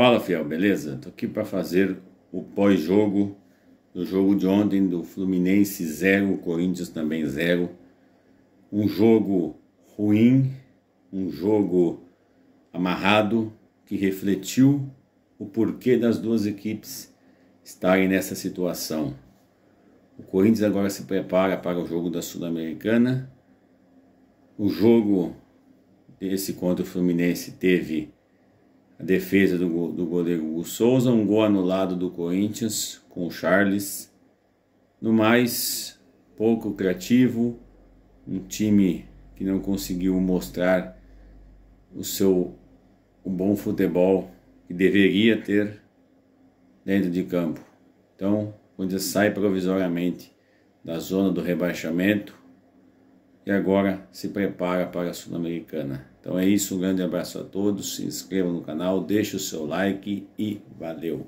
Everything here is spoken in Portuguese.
Fala fiel, beleza? Estou aqui para fazer o pós-jogo do jogo de ontem do Fluminense 0, Corinthians também 0. Um jogo ruim, um jogo amarrado que refletiu o porquê das duas equipes estarem nessa situação. O Corinthians agora se prepara para o jogo da Sul-Americana. O jogo desse contra o Fluminense teve a defesa do, do goleiro Hugo Souza, um gol anulado do Corinthians com o Charles. No mais, pouco criativo, um time que não conseguiu mostrar o seu o bom futebol que deveria ter dentro de campo. Então, o sai provisoriamente da zona do rebaixamento, e agora se prepara para a Sul-Americana. Então é isso, um grande abraço a todos, se inscreva no canal, deixe o seu like e valeu!